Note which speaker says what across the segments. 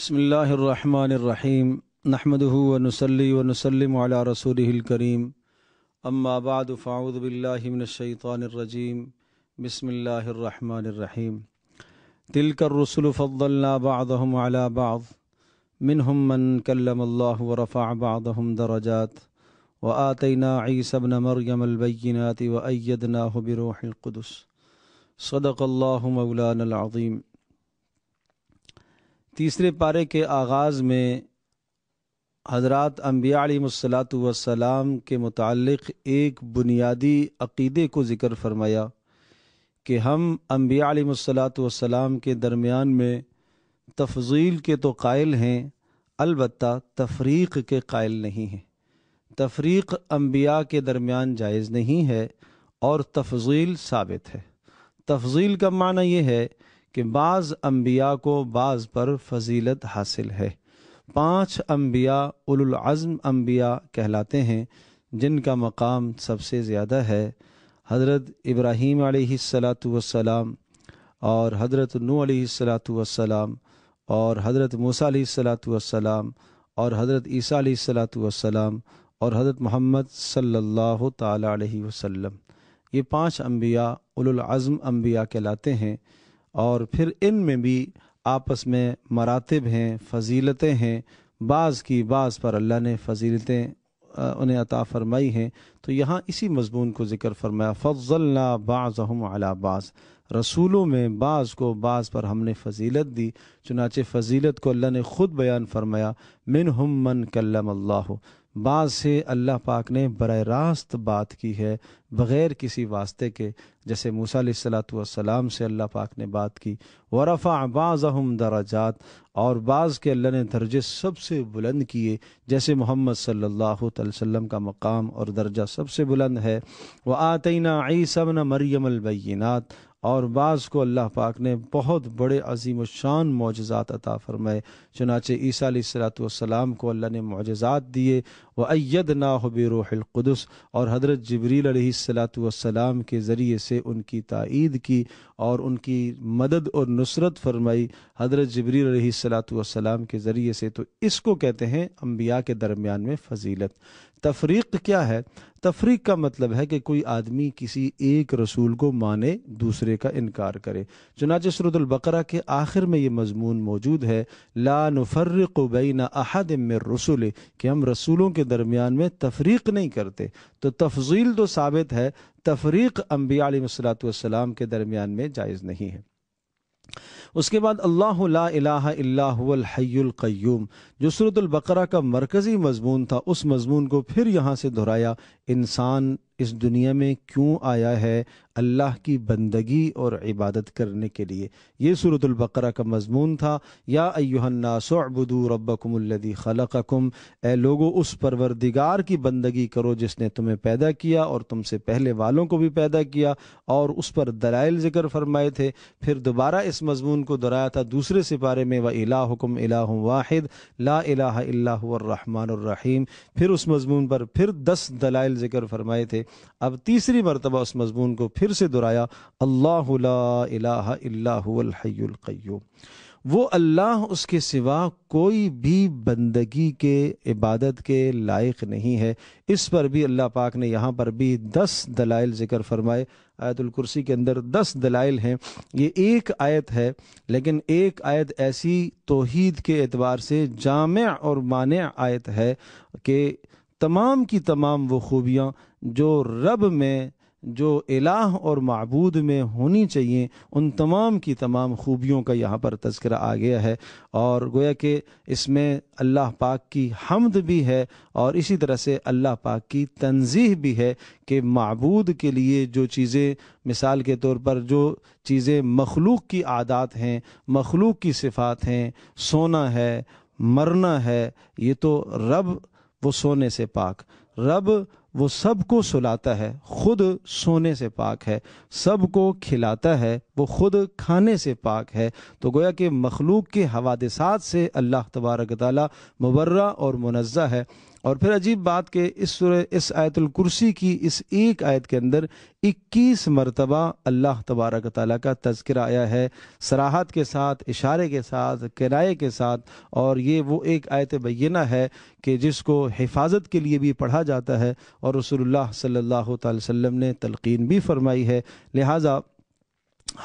Speaker 1: بسم اللہ الرحمن الرحیم نحمد نسلم ونسّل رسوله رسول الکریم بعد فاعوذ باللہ من الشیطان الرجیم بسم تلک الرسل فضلنا بعضهم بادہ بعض منهم من کلم اللہ و رفع بعضهم درجات و آتینا عیس بن مریم البینات و ایدناہ بروح القدس صدق اللہ العظیم تیسرے پارے کے آغاز میں حضرات انبیاء علیہ مثلاط والسلام کے متعلق ایک بنیادی عقیدے کو ذکر فرمایا کہ ہم انبیاء علیہ مثلاط والسلام کے درمیان میں تفضیل کے تو قائل ہیں البتہ تفریق کے قائل نہیں ہیں تفریق انبیاء کے درمیان جائز نہیں ہے اور تفضیل ثابت ہے تفضیل کا معنی یہ ہے کہ بعض انبیاء کو بعض پر فضیلت حاصل ہے پانچ اول العزم انبیاء کہلاتے ہیں جن کا مقام سب سے زیادہ ہے حضرت ابراہیم علیہ السلاۃ وسلام اور حضرت نو علیہ السلاۃ والسلام اور حضرت موسیٰ علیہ السلاۃ وسلام اور حضرت عیسیٰ علیہ السلاۃ والسلام اور حضرت محمد صلی اللہ تعالیٰ علیہ وسلم یہ پانچ اول العزم انبیاء کہلاتے ہیں اور پھر ان میں بھی آپس میں مراتب ہیں فضیلتیں ہیں بعض کی بعض پر اللہ نے فضیلتیں انہیں عطا فرمائی ہیں تو یہاں اسی مضمون کو ذکر فرمایا بعضهم اللہ بعض ہم رسولوں میں بعض کو بعض پر ہم نے فضیلت دی چنانچہ فضیلت کو اللہ نے خود بیان فرمایا من ہم من کلم اللہ بعض سے اللہ پاک نے براہ راست بات کی ہے بغیر کسی واسطے کے جیسے السلاۃ والسلام سے اللہ پاک نے بات کی ورفع رفا بعض اور بعض کے اللہ نے درجے سب سے بلند کیے جیسے محمد صلی اللہ علیہ وسلم کا مقام اور درجہ سب سے بلند ہے وہ آتینہ نہ عیصب نہ مریم البینات اور بعض کو اللہ پاک نے بہت بڑے عظیم و شان معجزات عطا فرمائے چنانچہ عیسیٰ علیہ السلاۃ والسلام کو اللہ نے معجزات دیے وہ اید روح القدس اور حضرت جبریل علیہ سلاۃ والسلام کے ذریعے سے ان کی تائید کی اور ان کی مدد اور نصرت فرمائی حضرت جبریل علیہ سلاۃ والسلام کے ذریعے سے تو اس کو کہتے ہیں انبیاء کے درمیان میں فضیلت تفریق کیا ہے تفریق کا مطلب ہے کہ کوئی آدمی کسی ایک رسول کو مانے دوسرے کا انکار کرے چنانچہ سرد البقرہ کے آخر میں یہ مضمون موجود ہے لا نفرق بین احد من رسول کہ ہم رسولوں کے درمیان میں تفریق نہیں کرتے تو تفضیل تو ثابت ہے تفریق انبیاء علیہ و السلام کے درمیان میں جائز نہیں ہے اس کے بعد اللہ لا الہ الا هو الحی القیوم جو سورت البقرہ کا مرکزی مضمون تھا اس مضمون کو پھر یہاں سے دہرایا انسان اس دنیا میں کیوں آیا ہے اللہ کی بندگی اور عبادت کرنے کے لیے یہ صورت البقرہ کا مضمون تھا یا الناس ابدوربم ربکم اللذی خلقکم اے لوگوں اس پروردگار کی بندگی کرو جس نے تمہیں پیدا کیا اور تم سے پہلے والوں کو بھی پیدا کیا اور اس پر دلائل ذکر فرمائے تھے پھر دوبارہ اس مضمون کو دہرایا تھا دوسرے سپارے میں وَإِلَاهُكُمْ إِلَاهُمْ الٰٰ واحد لا إِلَّا هُوَ الرحمٰن الرحیم پھر اس مضمون پر پھر دس دلائل ذکر فرمائے تھے اب تیسری مرتبہ اس مضمون کو پھر سے دورایا اللہ لا الہ الا هو الحی القیوم وہ اللہ اس کے سوا کوئی بھی بندگی کے عبادت کے لائق نہیں ہے اس پر بھی اللہ پاک نے یہاں پر بھی دس دلائل ذکر فرمائے آیت الکرسی کے اندر دس دلائل ہیں یہ ایک آیت ہے لیکن ایک آیت ایسی توحید کے اعتبار سے جامع اور مانع آیت ہے کہ تمام کی تمام وہ خوبیاں جو رب میں جو الہ اور معبود میں ہونی چاہیے ان تمام کی تمام خوبیوں کا یہاں پر تذکرہ آ گیا ہے اور گویا کہ اس میں اللہ پاک کی حمد بھی ہے اور اسی طرح سے اللہ پاک کی تنظیح بھی ہے کہ معبود کے لیے جو چیزیں مثال کے طور پر جو چیزیں مخلوق کی عادات ہیں مخلوق کی صفات ہیں سونا ہے مرنا ہے یہ تو رب وہ سونے سے پاک رب وہ سب کو سلاتا ہے خود سونے سے پاک ہے سب کو کھلاتا ہے وہ خود کھانے سے پاک ہے تو گویا کہ مخلوق کے حوادثات سے اللہ تبارک تعالیٰ مبرہ اور منزہ ہے اور پھر عجیب بات کہ سورہ اس آیت الکرسی کی اس ایک آیت کے اندر اکیس مرتبہ اللہ تبارک تعالیٰ کا تذکرہ آیا ہے سراحت کے ساتھ اشارے کے ساتھ کرائے کے ساتھ اور یہ وہ ایک آیت بینہ ہے کہ جس کو حفاظت کے لیے بھی پڑھا جاتا ہے اور رسول اللہ صلی اللہ تعالی وسلم نے تلقین بھی فرمائی ہے لہٰذا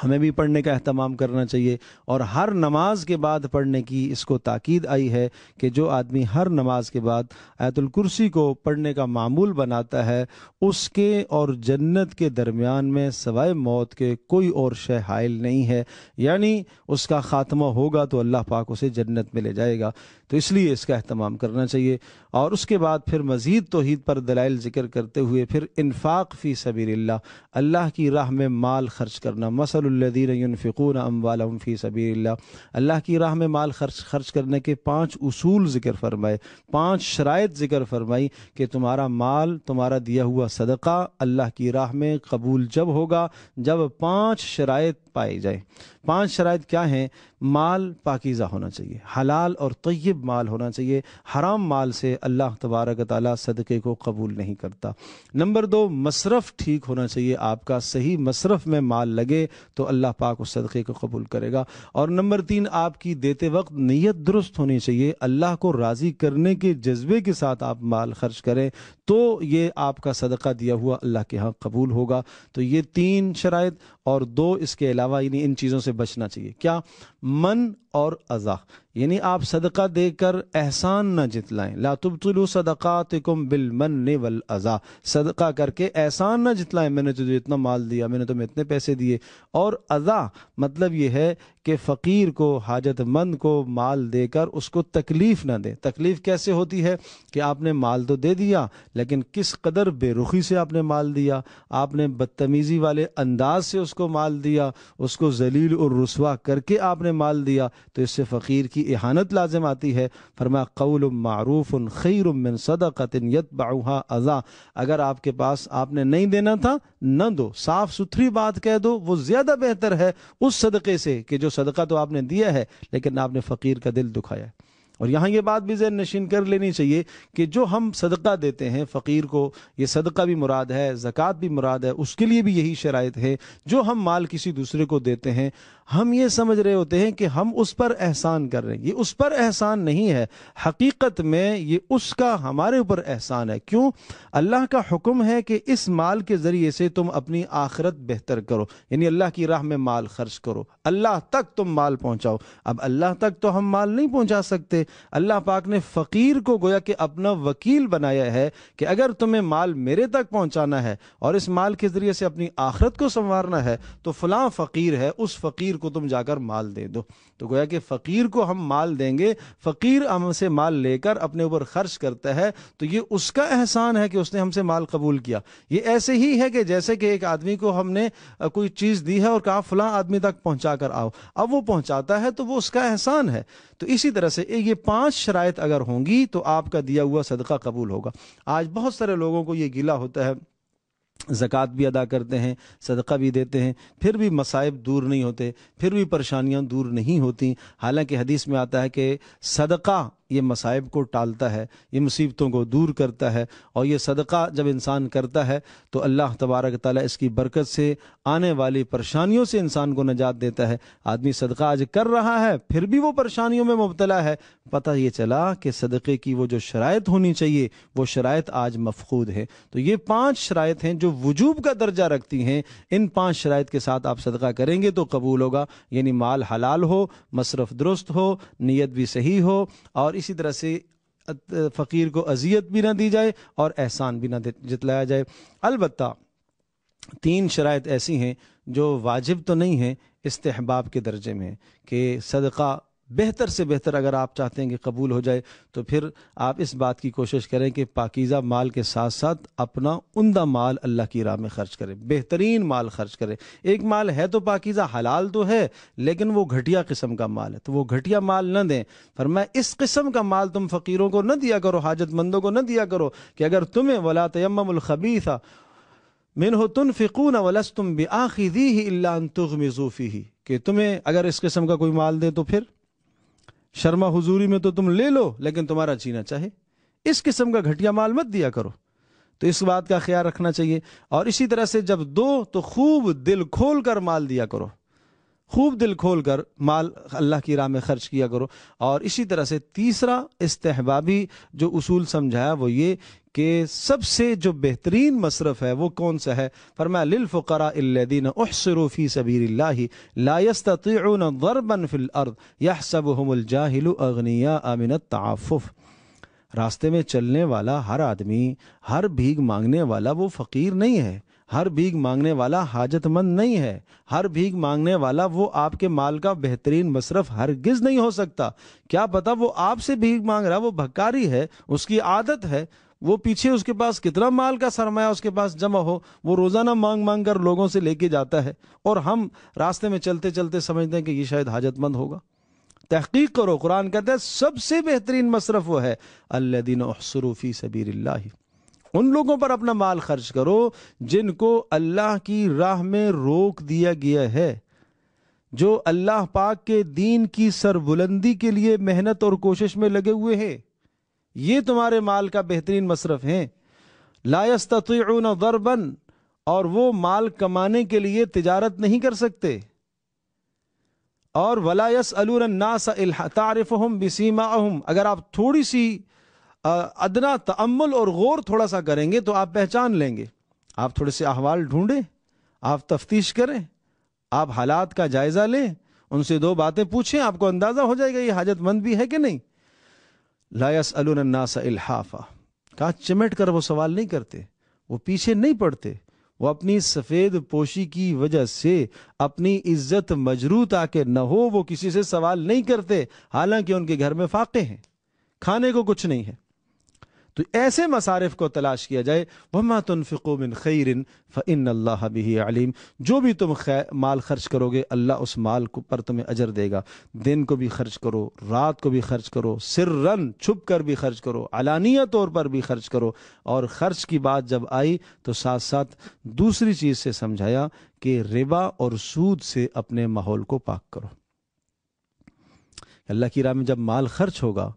Speaker 1: ہمیں بھی پڑھنے کا اہتمام کرنا چاہیے اور ہر نماز کے بعد پڑھنے کی اس کو تاکید آئی ہے کہ جو آدمی ہر نماز کے بعد آیت الکرسی کو پڑھنے کا معمول بناتا ہے اس کے اور جنت کے درمیان میں سوائے موت کے کوئی اور شے حائل نہیں ہے یعنی اس کا خاتمہ ہوگا تو اللہ پاک اسے جنت میں لے جائے گا تو اس لیے اس کا اہتمام کرنا چاہیے اور اس کے بعد پھر مزید توحید پر دلائل ذکر کرتے ہوئے پھر انفاق فی سبیل اللہ اللہ کی راہ میں مال خرچ کرنا مثل الدین ينفقون اموالهم فی سبیل اللہ اللہ کی راہ میں مال خرچ خرچ کرنے کے پانچ اصول ذکر فرمائے پانچ شرائط ذکر فرمائی کہ تمہارا مال تمہارا دیا ہوا صدقہ اللہ کی راہ میں قبول جب ہوگا جب پانچ شرائط پائی جائے پانچ شرائط کیا ہیں مال پاکیزہ ہونا چاہیے حلال اور طیب مال ہونا چاہیے حرام مال سے اللہ تبارک تعالیٰ صدقے کو قبول نہیں کرتا نمبر دو مصرف ٹھیک ہونا چاہیے آپ کا صحیح مصرف میں مال لگے تو اللہ پاک اس صدقے کو قبول کرے گا اور نمبر تین آپ کی دیتے وقت نیت درست ہونی چاہیے اللہ کو راضی کرنے کے جذبے کے ساتھ آپ مال خرچ کریں تو یہ آپ کا صدقہ دیا ہوا اللہ کے ہاں قبول ہوگا تو یہ تین شرائط اور دو اس کے علاوہ علاوہ یعنی ان چیزوں سے بچنا چاہیے کیا من اور ازا یعنی آپ صدقہ دے کر احسان نہ جتلائیں لا طلوع صدقہ بالمن والعزا صدقہ کر کے احسان نہ جتلائیں میں نے تجھے اتنا مال دیا میں نے تمہیں اتنے پیسے دیے اور ازا مطلب یہ ہے کہ فقیر کو حاجت مند کو مال دے کر اس کو تکلیف نہ دیں تکلیف کیسے ہوتی ہے کہ آپ نے مال تو دے دیا لیکن کس قدر بے رخی سے آپ نے مال دیا آپ نے بدتمیزی والے انداز سے اس کو مال دیا اس کو ذلیل اور رسوا کر کے آپ نے مال دیا تو اس سے فقیر کی کی احانت لازم آتی ہے قول معروف خیر من صدقت یتبعوها ازا اگر آپ کے پاس آپ نے نہیں دینا تھا نہ دو صاف ستھری بات کہہ دو وہ زیادہ بہتر ہے اس صدقے سے کہ جو صدقہ تو آپ نے دیا ہے لیکن آپ نے فقیر کا دل دکھایا ہے اور یہاں یہ بات بھی ذہن نشین کر لینی چاہیے کہ جو ہم صدقہ دیتے ہیں فقیر کو یہ صدقہ بھی مراد ہے زکوٰۃ بھی مراد ہے اس کے لیے بھی یہی شرائط ہے جو ہم مال کسی دوسرے کو دیتے ہیں ہم یہ سمجھ رہے ہوتے ہیں کہ ہم اس پر احسان کر رہے ہیں یہ اس پر احسان نہیں ہے حقیقت میں یہ اس کا ہمارے اوپر احسان ہے کیوں اللہ کا حکم ہے کہ اس مال کے ذریعے سے تم اپنی آخرت بہتر کرو یعنی اللہ کی راہ میں مال خرچ کرو اللہ تک تم مال پہنچاؤ اب اللہ تک تو ہم مال نہیں پہنچا سکتے اللہ پاک نے فقیر کو گویا کہ اپنا وکیل بنایا ہے کہ اگر تمہیں مال میرے تک پہنچانا ہے اور اس مال کے ذریعے سے اپنی آخرت کو سنوارنا ہے تو فلاں فقیر ہے اس فقیر کو تم جا کر مال دے دو تو گویا کہ فقیر کو ہم مال دیں گے فقیر ہم سے مال لے کر اپنے اوپر خرچ کرتا ہے تو یہ اس کا احسان ہے کہ اس نے ہم سے مال قبول کیا یہ ایسے ہی ہے کہ جیسے کہ ایک آدمی کو ہم نے کوئی چیز دی ہے اور کہا فلاں آدمی تک پہنچا کر آؤ اب وہ پہنچاتا ہے تو وہ اس کا احسان ہے تو اسی طرح سے یہ یہ پانچ شرائط اگر ہوں گی تو آپ کا دیا ہوا صدقہ قبول ہوگا آج بہت سارے لوگوں کو یہ گلا ہوتا ہے زکوٰۃ بھی ادا کرتے ہیں صدقہ بھی دیتے ہیں پھر بھی مصائب دور نہیں ہوتے پھر بھی پریشانیاں دور نہیں ہوتی حالانکہ حدیث میں آتا ہے کہ صدقہ یہ مصائب کو ٹالتا ہے یہ مصیبتوں کو دور کرتا ہے اور یہ صدقہ جب انسان کرتا ہے تو اللہ تبارک تعالیٰ اس کی برکت سے آنے والی پریشانیوں سے انسان کو نجات دیتا ہے آدمی صدقہ آج کر رہا ہے پھر بھی وہ پریشانیوں میں مبتلا ہے پتہ یہ چلا کہ صدقے کی وہ جو شرائط ہونی چاہیے وہ شرائط آج مفقود ہے تو یہ پانچ شرائط ہیں جو وجوب کا درجہ رکھتی ہیں ان پانچ شرائط کے ساتھ آپ صدقہ کریں گے تو قبول ہوگا یعنی مال حلال ہو مصرف درست ہو نیت بھی صحیح ہو اور طرح سے فقیر کو اذیت بھی نہ دی جائے اور احسان بھی نہ جتلایا جائے البتہ تین شرائط ایسی ہیں جو واجب تو نہیں ہیں استحباب کے درجے میں کہ صدقہ بہتر سے بہتر اگر آپ چاہتے ہیں کہ قبول ہو جائے تو پھر آپ اس بات کی کوشش کریں کہ پاکیزہ مال کے ساتھ ساتھ اپنا عمدہ مال اللہ کی راہ میں خرچ کریں بہترین مال خرچ کریں ایک مال ہے تو پاکیزہ حلال تو ہے لیکن وہ گھٹیا قسم کا مال ہے تو وہ گھٹیا مال نہ دیں پر میں اس قسم کا مال تم فقیروں کو نہ دیا کرو حاجت مندوں کو نہ دیا کرو کہ اگر تمہیں ولا تیمم الخبی تھا من ہو تن فکون ولس تم بھی آخری دی ہی اللہ تخ ہی کہ تمہیں اگر اس قسم کا کوئی مال دے تو پھر شرما حضوری میں تو تم لے لو لیکن تمہارا چینا چاہے اس قسم کا گھٹیا مال مت دیا کرو تو اس بات کا خیال رکھنا چاہیے اور اسی طرح سے جب دو تو خوب دل کھول کر مال دیا کرو خوب دل کھول کر مال اللہ کی راہ میں خرچ کیا کرو اور اسی طرح سے تیسرا استحبابی جو اصول سمجھایا وہ یہ کہ سب سے جو بہترین مصرف ہے وہ کون سا ہے فرمایا للفقراء الذين احصروا في سبيل الله لا يستطيعون ضربا في الارض يحسبهم الجاهل اغنياء من التعفف راستے میں چلنے والا ہر آدمی ہر بھیگ مانگنے والا وہ فقیر نہیں ہے ہر بھیگ مانگنے والا حاجت مند نہیں ہے ہر بھیگ مانگنے والا وہ آپ کے مال کا بہترین مصرف ہرگز نہیں ہو سکتا کیا پتا وہ آپ سے بھیگ مانگ رہا وہ بھکاری ہے اس کی عادت ہے وہ پیچھے اس کے پاس کتنا مال کا سرمایہ اس کے پاس جمع ہو وہ روزانہ مانگ مانگ کر لوگوں سے لے کے جاتا ہے اور ہم راستے میں چلتے چلتے سمجھتے ہیں کہ یہ شاید حاجت مند ہوگا تحقیق کرو قرآن کہتا ہے سب سے بہترین مصرف وہ ہے اللہ دین فی سبیر اللہ ان لوگوں پر اپنا مال خرچ کرو جن کو اللہ کی راہ میں روک دیا گیا ہے جو اللہ پاک کے دین کی سربلندی کے لیے محنت اور کوشش میں لگے ہوئے ہیں یہ تمہارے مال کا بہترین مصرف ہیں لا تقیون ور اور وہ مال کمانے کے لیے تجارت نہیں کر سکتے اور ولاس الناس الح تعارف بسیما اگر آپ تھوڑی سی ادنا تعمل اور غور تھوڑا سا کریں گے تو آپ پہچان لیں گے آپ تھوڑے سے احوال ڈھونڈیں آپ تفتیش کریں آپ حالات کا جائزہ لیں ان سے دو باتیں پوچھیں آپ کو اندازہ ہو جائے گا یہ حاجت مند بھی ہے کہ نہیں لایس الناس الحافا کہا چمٹ کر وہ سوال نہیں کرتے وہ پیچھے نہیں پڑتے وہ اپنی سفید پوشی کی وجہ سے اپنی عزت مجرو آ کے نہ ہو وہ کسی سے سوال نہیں کرتے حالانکہ ان کے گھر میں فاقے ہیں کھانے کو کچھ نہیں ہے تو ایسے مصارف کو تلاش کیا جائے وما تنفقو من خیر فان اللہ به علیم جو بھی تم مال خرچ کرو گے اللہ اس مال کو پر تمہیں اجر دے گا دن کو بھی خرچ کرو رات کو بھی خرچ کرو سرن چھپ کر بھی خرچ کرو علانیہ طور پر بھی خرچ کرو اور خرچ کی بات جب آئی تو ساتھ ساتھ دوسری چیز سے سمجھایا کہ ربا اور سود سے اپنے ماحول کو پاک کرو اللہ کی راہ میں جب مال خرچ ہوگا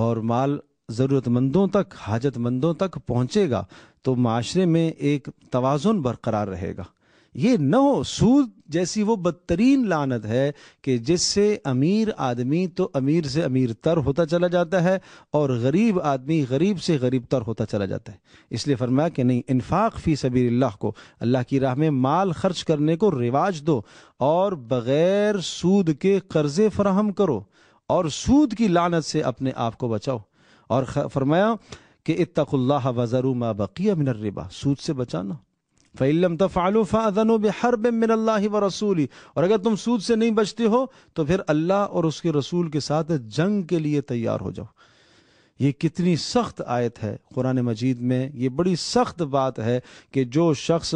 Speaker 1: اور مال ضرورت مندوں تک حاجت مندوں تک پہنچے گا تو معاشرے میں ایک توازن برقرار رہے گا یہ نہ ہو سود جیسی وہ بدترین لانت ہے کہ جس سے امیر آدمی تو امیر سے امیر تر ہوتا چلا جاتا ہے اور غریب آدمی غریب سے غریب تر ہوتا چلا جاتا ہے اس لیے فرمایا کہ نہیں انفاق فی سبیل اللہ کو اللہ کی راہ میں مال خرچ کرنے کو رواج دو اور بغیر سود کے قرضے فراہم کرو اور سود کی لانت سے اپنے آپ کو بچاؤ اور فرمایا کہ اتق اللہ وزرو ما بقیہ من الربا سود سے بچانا فعلم و رسولی اور اگر تم سود سے نہیں بچتے ہو تو پھر اللہ اور اس کے رسول کے ساتھ جنگ کے لیے تیار ہو جاؤ یہ کتنی سخت آیت ہے قرآن مجید میں یہ بڑی سخت بات ہے کہ جو شخص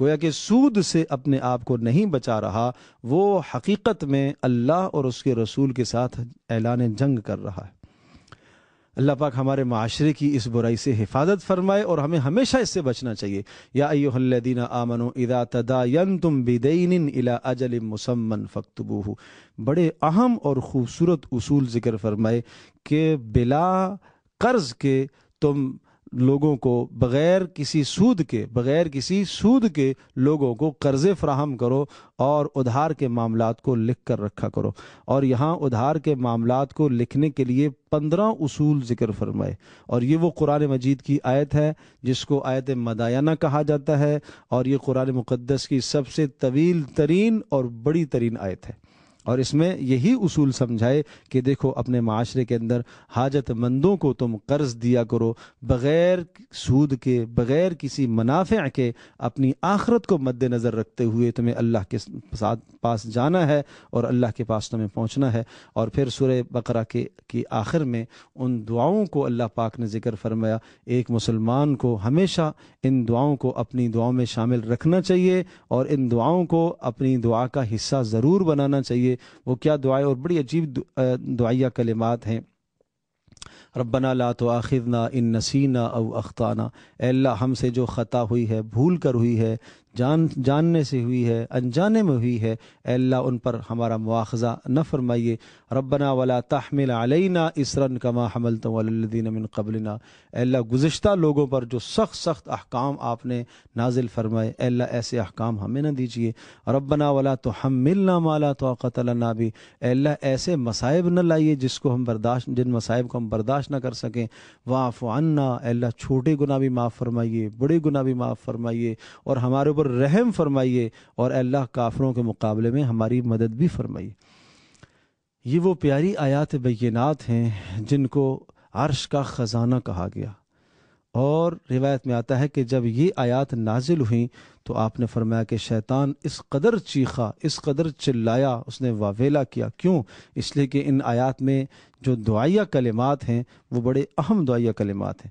Speaker 1: گویا کہ سود سے اپنے آپ کو نہیں بچا رہا وہ حقیقت میں اللہ اور اس کے رسول کے ساتھ اعلان جنگ کر رہا ہے اللہ پاک ہمارے معاشرے کی اس برائی سے حفاظت فرمائے اور ہمیں ہمیشہ اس سے بچنا چاہیے یا ایو الذین دینا آمن تداینتم بدین الى تم الا اجل مسمن فاکتبوہ بڑے اہم اور خوبصورت اصول ذکر فرمائے کہ بلا قرض کے تم لوگوں کو بغیر کسی سود کے بغیر کسی سود کے لوگوں کو قرضے فراہم کرو اور ادھار کے معاملات کو لکھ کر رکھا کرو اور یہاں ادھار کے معاملات کو لکھنے کے لیے پندرہ اصول ذکر فرمائے اور یہ وہ قرآن مجید کی آیت ہے جس کو آیت مدائنہ کہا جاتا ہے اور یہ قرآن مقدس کی سب سے طویل ترین اور بڑی ترین آیت ہے اور اس میں یہی اصول سمجھائے کہ دیکھو اپنے معاشرے کے اندر حاجت مندوں کو تم قرض دیا کرو بغیر سود کے بغیر کسی منافع کے اپنی آخرت کو مد نظر رکھتے ہوئے تمہیں اللہ کے ساتھ پاس جانا ہے اور اللہ کے پاس تمہیں پہنچنا ہے اور پھر سورہ بقرہ کے کی آخر میں ان دعاؤں کو اللہ پاک نے ذکر فرمایا ایک مسلمان کو ہمیشہ ان دعاؤں کو اپنی دعاؤں میں شامل رکھنا چاہیے اور ان دعاؤں کو اپنی دعا کا حصہ ضرور بنانا چاہیے لیے وہ کیا دعائیں اور بڑی عجیب دعائیہ کلمات ہیں ربنا لا تو آخر نہ ان نسی او اختانہ اے اللہ ہم سے جو خطا ہوئی ہے بھول کر ہوئی ہے جان جاننے سے ہوئی ہے انجانے میں ہوئی ہے اے اللہ ان پر ہمارا مواخذہ نہ فرمائیے ربنا ولا تحمل علینا اسرن کما حمل تو من قبلنا اے اللہ گزشتہ لوگوں پر جو سخت سخت احکام آپ نے نازل فرمائے اے اللہ ایسے احکام ہمیں نہ دیجیے ربنا ولا تحملنا تو لا طاقت لنا مالا اے اللہ ایسے مصائب نہ لائیے جس کو ہم برداشت جن مصائب کو ہم برداشت نہ کر سکیں واف عنا اے اللہ چھوٹے گناہ بھی معاف فرمائیے بڑے گناہ بھی معاف فرمائیے اور ہمارے اوپر پر رحم فرمائیے اور اللہ کافروں کے مقابلے میں ہماری مدد بھی فرمائیے یہ وہ پیاری آیات بینات ہیں جن کو عرش کا خزانہ کہا گیا اور روایت میں آتا ہے کہ جب یہ آیات نازل ہوئیں تو آپ نے فرمایا کہ شیطان اس قدر چیخا اس قدر چلایا اس نے واویلا کیا کیوں اس لیے کہ ان آیات میں جو دعائیہ کلمات ہیں وہ بڑے اہم دعائیہ کلمات ہیں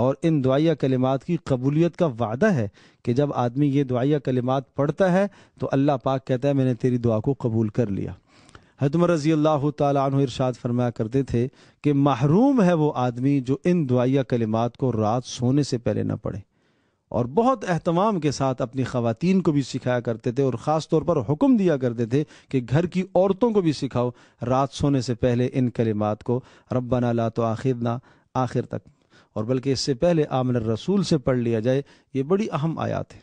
Speaker 1: اور ان دعائیہ کلمات کی قبولیت کا وعدہ ہے کہ جب آدمی یہ دعائیہ کلمات پڑھتا ہے تو اللہ پاک کہتا ہے میں نے تیری دعا کو قبول کر لیا حتم رضی اللہ تعالیٰ عنہ ارشاد فرمایا کرتے تھے کہ محروم ہے وہ آدمی جو ان دعائیہ کلمات کو رات سونے سے پہلے نہ پڑھے اور بہت اہتمام کے ساتھ اپنی خواتین کو بھی سکھایا کرتے تھے اور خاص طور پر حکم دیا کرتے تھے کہ گھر کی عورتوں کو بھی سکھاؤ رات سونے سے پہلے ان کلمات کو ربنا لا تو آخر نہ آخر تک اور بلکہ اس سے پہلے آمن الرسول سے پڑھ لیا جائے یہ بڑی اہم آیات ہے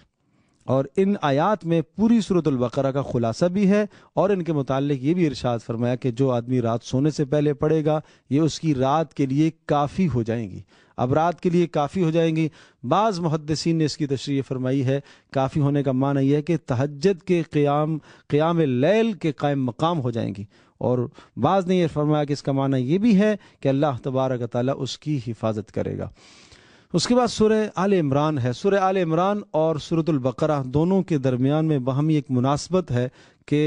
Speaker 1: اور ان آیات میں پوری صورت البقرہ کا خلاصہ بھی ہے اور ان کے متعلق یہ بھی ارشاد فرمایا کہ جو آدمی رات سونے سے پہلے پڑھے گا یہ اس کی رات کے لیے کافی ہو جائیں گی اب رات کے لیے کافی ہو جائیں گی بعض محدثین نے اس کی تشریح فرمائی ہے کافی ہونے کا معنی یہ ہے کہ تہجد کے قیام قیام لیل کے قائم مقام ہو جائیں گی اور بعض نے یہ فرمایا کہ اس کا معنی یہ بھی ہے کہ اللہ تبارک تعالیٰ اس کی حفاظت کرے گا اس کے بعد سورہ آل عمران ہے سورہ آل عمران اور سورت البقرہ دونوں کے درمیان میں باہمی ایک مناسبت ہے کہ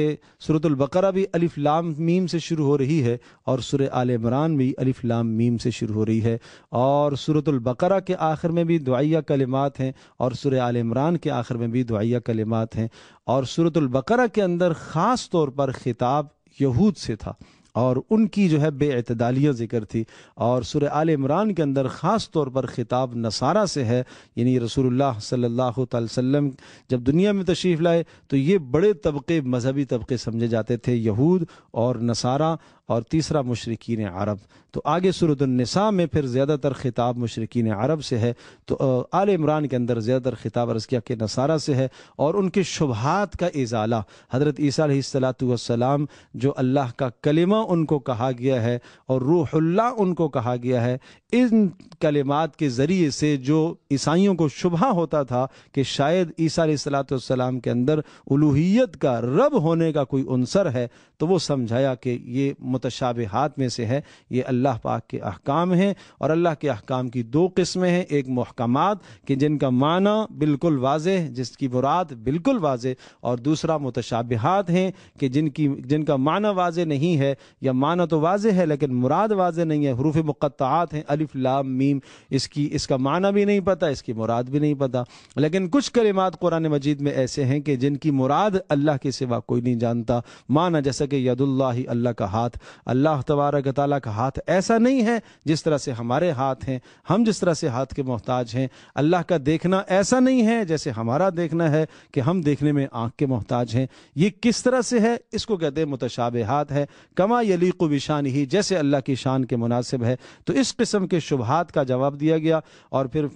Speaker 1: سورت البقرہ بھی الف لام میم سے شروع ہو رہی ہے اور سورہ آل عمران بھی الف لام میم سے شروع ہو رہی ہے اور سورت البقرہ کے آخر میں بھی دعائیہ کلمات ہیں اور سورہ آل عمران کے آخر میں بھی دعائیہ کلمات ہیں اور سورت البقرہ کے اندر خاص طور پر خطاب یہود سے تھا اور ان کی جو ہے بے اعتدالیہ ذکر تھی اور سورہ آل عمران کے اندر خاص طور پر خطاب نصارہ سے ہے یعنی رسول اللہ صلی اللہ تعالی وسلم جب دنیا میں تشریف لائے تو یہ بڑے طبقے مذہبی طبقے سمجھے جاتے تھے یہود اور نصارہ اور تیسرا مشرقین عرب تو آگے سورت النساء میں پھر زیادہ تر خطاب مشرقین عرب سے ہے تو آل عمران کے اندر زیادہ تر خطاب عرض کیا کہ نصارہ سے ہے اور ان کے شبہات کا ازالہ حضرت عیسیٰ علیہ السلام جو اللہ کا کلمہ ان کو کہا گیا ہے اور روح اللہ ان کو کہا گیا ہے ان کلمات کے ذریعے سے جو عیسائیوں کو شبہ ہوتا تھا کہ شاید عیسیٰ علیہ والسلام کے اندر الوحیت کا رب ہونے کا کوئی عنصر ہے تو وہ سمجھایا کہ یہ متشابہات میں سے ہے یہ اللہ پاک کے احکام ہیں اور اللہ کے احکام کی دو قسمیں ہیں ایک محکمات کہ جن کا معنی بالکل واضح جس کی براد بالکل واضح اور دوسرا متشابہات ہیں کہ جن کی جن کا معنی واضح نہیں ہے یا معنی تو واضح ہے لیکن مراد واضح نہیں ہے حروف مقطعات ہیں الف لام میم اس کی اس کا معنی بھی نہیں پتا اس کی مراد بھی نہیں پتا لیکن کچھ کلمات قرآن مجید میں ایسے ہیں کہ جن کی مراد اللہ کے سوا کوئی نہیں جانتا معنی جیسا کہ ید اللہ اللہ کا ہاتھ اللہ تبارک تعالیٰ کا ہاتھ ایسا نہیں ہے جس طرح سے ہمارے ہاتھ ہیں ہم جس طرح سے ہاتھ کے محتاج ہیں اللہ کا دیکھنا ایسا نہیں ہے جیسے ہمارا دیکھنا ہے کہ ہم دیکھنے میں آنکھ کے محتاج ہیں یہ کس طرح سے ہے اس کو کہتے متشاب ہاتھ ہے کما یلیق و بشان ہی جیسے اللہ کی شان کے مناسب ہے تو اس قسم کے شبہات کا جواب دیا گیا اور پھر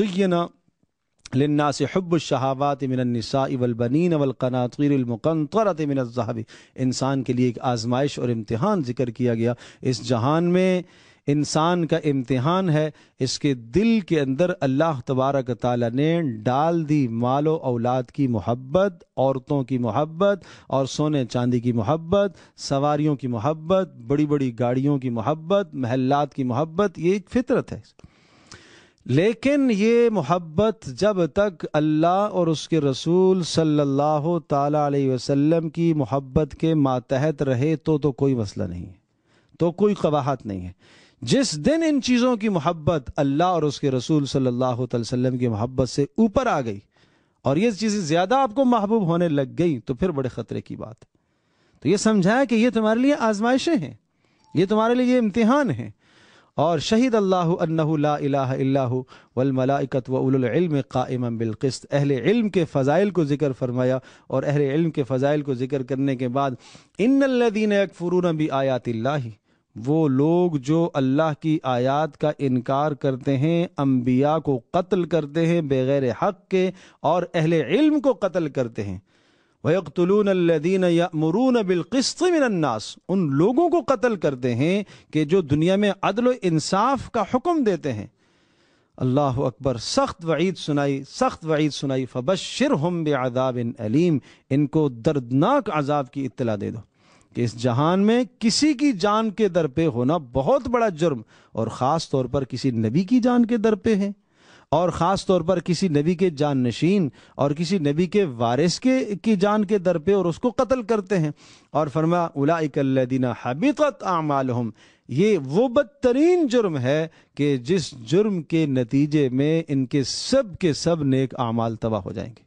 Speaker 1: زینا للناس حب الشہابات من النساء والبنین والقناطیر المقنطرت من الزہبی انسان کے لیے ایک آزمائش اور امتحان ذکر کیا گیا اس جہان میں انسان کا امتحان ہے اس کے دل کے اندر اللہ تبارک تعالیٰ نے ڈال دی مال و اولاد کی محبت عورتوں کی محبت اور سونے چاندی کی محبت سواریوں کی محبت بڑی بڑی گاڑیوں کی محبت محلات کی محبت یہ ایک فطرت ہے لیکن یہ محبت جب تک اللہ اور اس کے رسول صلی اللہ تعالیٰ علیہ وسلم کی محبت کے ماتحت رہے تو تو کوئی مسئلہ نہیں ہے تو کوئی قواہت نہیں ہے جس دن ان چیزوں کی محبت اللہ اور اس کے رسول صلی اللہ علیہ وسلم کی محبت سے اوپر آ گئی اور یہ چیزیں زیادہ آپ کو محبوب ہونے لگ گئی تو پھر بڑے خطرے کی بات تو یہ سمجھایا کہ یہ تمہارے لیے آزمائشیں ہیں یہ تمہارے لیے امتحان ہیں اور شہید اللہ انہ لا الہ اللہ والملائکت و اول العلم قائما بالقسط اہل علم کے فضائل کو ذکر فرمایا اور اہل علم کے فضائل کو ذکر کرنے کے بعد ان الذین اک فرونہ بھی اللہ وہ لوگ جو اللہ کی آیات کا انکار کرتے ہیں انبیاء کو قتل کرتے ہیں بغیر حق کے اور اہل علم کو قتل کرتے ہیں وَيَقْتُلُونَ الَّذِينَ يَأْمُرُونَ بِالْقِسْطِ مِنَ النَّاسِ ان لوگوں کو قتل کرتے ہیں کہ جو دنیا میں عدل و انصاف کا حکم دیتے ہیں اللہ اکبر سخت وعید سنائی سخت وعید سنائی فَبَشِّرْهُمْ بِعَذَابٍ عَلِيمٍ علیم ان کو دردناک عذاب کی اطلاع دے دو کہ اس جہان میں کسی کی جان کے در پہ ہونا بہت بڑا جرم اور خاص طور پر کسی نبی کی جان کے در پہ ہے اور خاص طور پر کسی نبی کے جان نشین اور کسی نبی کے وارث کے کی جان کے در پہ اور اس کو قتل کرتے ہیں اور فرما الذین حبیقت اعمالهم یہ وہ بدترین جرم ہے کہ جس جرم کے نتیجے میں ان کے سب کے سب نیک اعمال تباہ ہو جائیں گے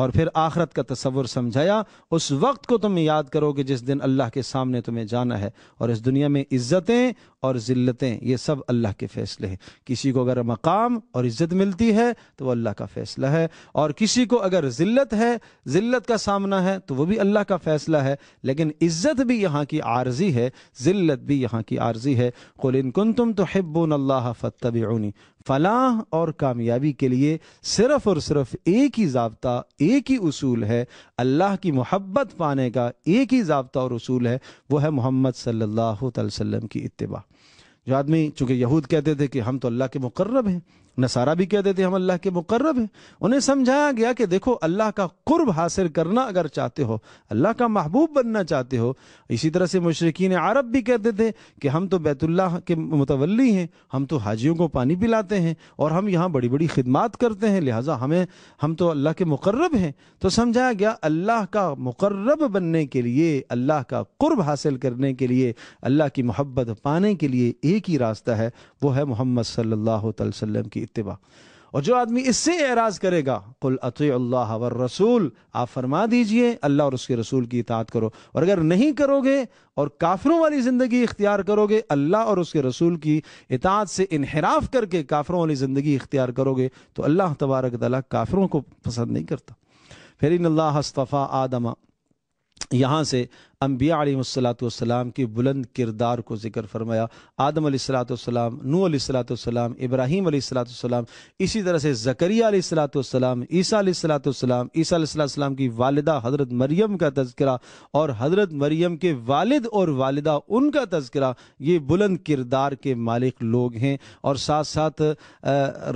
Speaker 1: اور پھر آخرت کا تصور سمجھایا اس وقت کو تم یاد کرو گے جس دن اللہ کے سامنے تمہیں جانا ہے اور اس دنیا میں عزتیں اور ذلتیں یہ سب اللہ کے فیصلے ہیں کسی کو اگر مقام اور عزت ملتی ہے تو وہ اللہ کا فیصلہ ہے اور کسی کو اگر ذلت ہے ذلت کا سامنا ہے تو وہ بھی اللہ کا فیصلہ ہے لیکن عزت بھی یہاں کی عارضی ہے ذلت بھی یہاں کی عارضی ہے قل ان کنتم تحبون اللہ فاتبعونی فلاں اور کامیابی کے لیے صرف اور صرف ایک ہی ضابطہ ایک ہی اصول ہے اللہ کی محبت پانے کا ایک ہی ضابطہ اور اصول ہے وہ ہے محمد صلی اللہ علیہ وسلم کی اتباع جو آدمی چونکہ یہود کہتے تھے کہ ہم تو اللہ کے مقرب ہیں نصارہ بھی کہتے تھے ہم اللہ کے مقرب ہیں انہیں سمجھایا گیا کہ دیکھو اللہ کا قرب حاصل کرنا اگر چاہتے ہو اللہ کا محبوب بننا چاہتے ہو اسی طرح سے مشرقین عرب بھی کہتے تھے کہ ہم تو بیت اللہ کے متولی ہیں ہم تو حاجیوں کو پانی پلاتے ہیں اور ہم یہاں بڑی بڑی خدمات کرتے ہیں لہٰذا ہمیں ہم تو اللہ کے مقرب ہیں تو سمجھایا گیا اللہ کا مقرب بننے کے لیے اللہ کا قرب حاصل کرنے کے لیے اللہ کی محبت پانے کے لیے ایک ہی راستہ ہے وہ ہے محمد صلی اللہ علیہ وسلم کی اتباع اور جو آدمی اس سے اعراض کرے گا قل اطیع اللہ ور رسول آپ فرما دیجئے اللہ اور اس کے رسول کی اطاعت کرو اور اگر نہیں کرو گے اور کافروں والی زندگی اختیار کرو گے اللہ اور اس کے رسول کی اطاعت سے انحراف کر کے کافروں والی زندگی اختیار کرو گے تو اللہ تبارک تعالیٰ کافروں کو پسند نہیں کرتا فرین اللہ اصطفیٰ آدمہ یہاں سے انبیاء علیہ السلاۃ والسلام کے بلند کردار کو ذکر فرمایا آدم علیہ السلاۃ والسلام نو علیہ السلاۃ والسلام ابراہیم علیہ السلاۃ والسلام اسی طرح سے زکریہ علیہ السلاۃ والسلام عیسیٰ علیہ السلاۃ والسلام عیسیٰ علیہ السلّہ السلام کی والدہ حضرت مریم کا تذکرہ اور حضرت مریم کے والد اور والدہ ان کا تذکرہ یہ بلند کردار کے مالک لوگ ہیں اور ساتھ ساتھ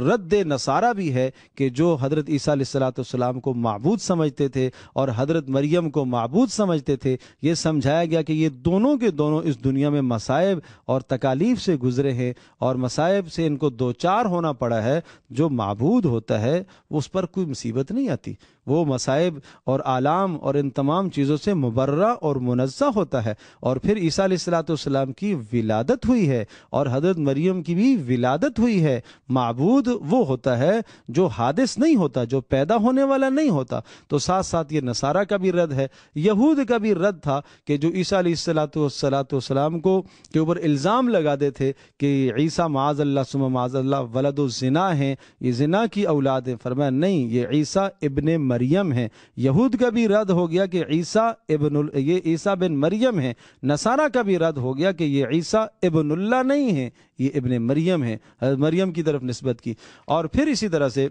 Speaker 1: رد نصارہ بھی ہے کہ جو حضرت عیسیٰ علیہ السلاۃ والسلام کو معبود سمجھتے تھے اور حضرت مریم کو معبود سمجھتے تھے یہ یہ سمجھایا گیا کہ یہ دونوں کے دونوں اس دنیا میں مسائب اور تکالیف سے گزرے ہیں اور مسائب سے ان کو دو چار ہونا پڑا ہے جو معبود ہوتا ہے اس پر کوئی مصیبت نہیں آتی وہ مسائب اور عالام اور ان تمام چیزوں سے مبرہ اور منزہ ہوتا ہے اور پھر عیسیٰ علیہ السلاۃ السلام کی ولادت ہوئی ہے اور حضرت مریم کی بھی ولادت ہوئی ہے معبود وہ ہوتا ہے جو حادث نہیں ہوتا جو پیدا ہونے والا نہیں ہوتا تو ساتھ ساتھ یہ نصارہ کا بھی رد ہے یہود کا بھی رد تھا کہ جو عیسیٰ علیہ السلاۃ والسلاۃ والسلام کو کے اوپر الزام لگاتے تھے کہ عیسیٰ معاذ اللہ سم معاذ اللہ ولد و ذنا ہیں یہ ذنا کی اولاد ہیں فرمایا نہیں یہ عیسیٰ ابن مریم ہیں یہود کا بھی رد ہو گیا کہ عیسیٰ ابن ال... یہ عیسیٰ بن مریم ہیں نصارہ کا بھی رد ہو گیا کہ یہ عیسیٰ ابن اللہ نہیں ہیں یہ ابن مریم ہیں مریم کی طرف نسبت کی اور پھر اسی طرح سے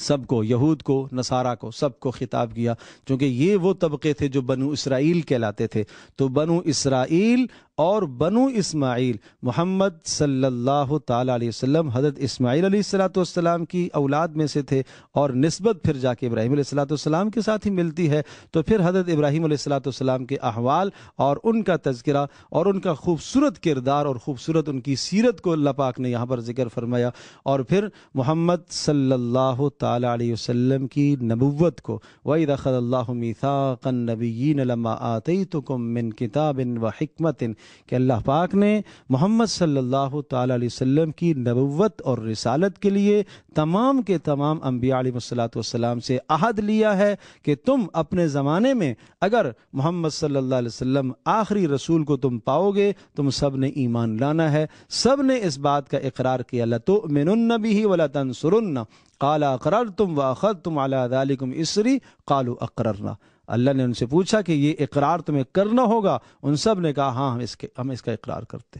Speaker 1: سب کو یہود کو نصارہ کو سب کو خطاب کیا چونکہ یہ وہ طبقے تھے جو بنو اسرائیل کہلاتے تھے تو بنو اسرائیل اور بنو اسماعیل محمد صلی اللہ تعالیٰ علیہ وسلم حضرت اسماعیل علیہ والسلام کی اولاد میں سے تھے اور نسبت پھر جا کے ابراہیم علیہ والسلام کے ساتھ ہی ملتی ہے تو پھر حضرت ابراہیم علیہ السلاۃ السلام کے احوال اور ان کا تذکرہ اور ان کا خوبصورت کردار اور خوبصورت ان کی سیرت کو اللہ پاک نے یہاں پر ذکر فرمایا اور پھر محمد صلی اللہ تعالیٰ علیہ وسلم کی نبوت کو وعی رخ اللہ می قن نبی علما آتی تو کم کتاب و حکمت کہ اللہ پاک نے محمد صلی اللہ تعالیٰ علیہ وسلم کی نبوت اور رسالت کے لیے تمام کے تمام انبیاء علیہ وصلاۃ والسلام سے عہد لیا ہے کہ تم اپنے زمانے میں اگر محمد صلی اللہ علیہ وسلم آخری رسول کو تم پاؤ گے تم سب نے ایمان لانا ہے سب نے اس بات کا اقرار کیا لَتُؤْمِنُنَّ بِهِ وَلَتَنْصُرُنَّ قَالَ أَقْرَرْتُمْ وَأَخَذْتُمْ عَلَى ذَلِكُمْ إِسْرِي قَالُوا أَقْرَرْنَا اللہ نے ان سے پوچھا کہ یہ اقرار تمہیں کرنا ہوگا ان سب نے کہا ہاں ہم اس کے ہم اس کا اقرار کرتے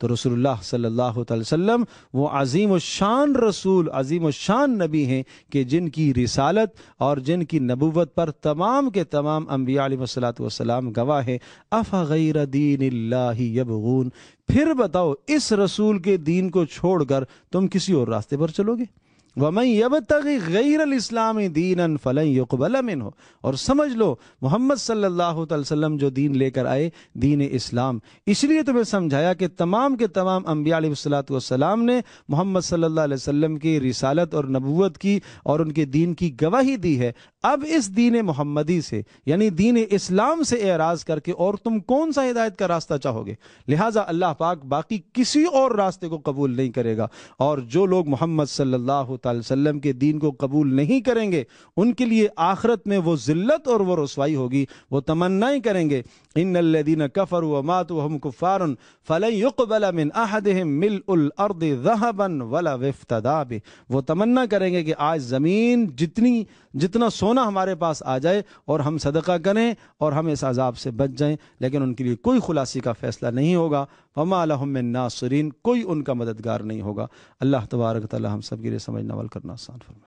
Speaker 1: تو رسول اللہ صلی اللہ علیہ وسلم وہ عظیم و شان رسول عظیم و شان نبی ہیں کہ جن کی رسالت اور جن کی نبوت پر تمام کے تمام انبیاء علیہ وسلاۃ وسلام گواہ ہیں اف غیر دین اللہ یبغون پھر بتاؤ اس رسول کے دین کو چھوڑ کر تم کسی اور راستے پر چلو گے ومن تک غیر الاسلام دینا فلاں اور سمجھ لو محمد صلی اللہ علیہ وسلم جو دین لے کر آئے دین اسلام اس لیے تمہیں سمجھایا کہ تمام کے تمام انبیاء علیہ والسلام نے محمد صلی اللہ علیہ وسلم کی رسالت اور نبوت کی اور ان کے دین کی گواہی دی ہے اب اس دین محمدی سے یعنی دین اسلام سے اعراض کر کے اور تم کون سا ہدایت کا راستہ چاہو گے لہٰذا اللہ پاک باقی کسی اور راستے کو قبول نہیں کرے گا اور جو لوگ محمد صلی اللہ علیہ وسلم کے دین کو قبول نہیں کریں گے ان کے لیے آخرت میں وہ ذلت اور وہ رسوائی ہوگی وہ تمنائیں کریں گے ان الذين كفروا وماتوا وهم كفار فلن يقبل من احدهم ملء الارض ذهبا ولا افتدى وہ تمنا کریں گے کہ آج زمین جتنی جتنا سونا ہمارے پاس آ جائے اور ہم صدقہ کریں اور ہم اس عذاب سے بچ جائیں لیکن ان کے لیے کوئی خلاصی کا فیصلہ نہیں ہوگا وما الحم ناصرین کوئی ان کا مددگار نہیں ہوگا اللہ تبارک تعالیٰ ہم سب کے لیے سمجھنا وال کرنا آسان فرما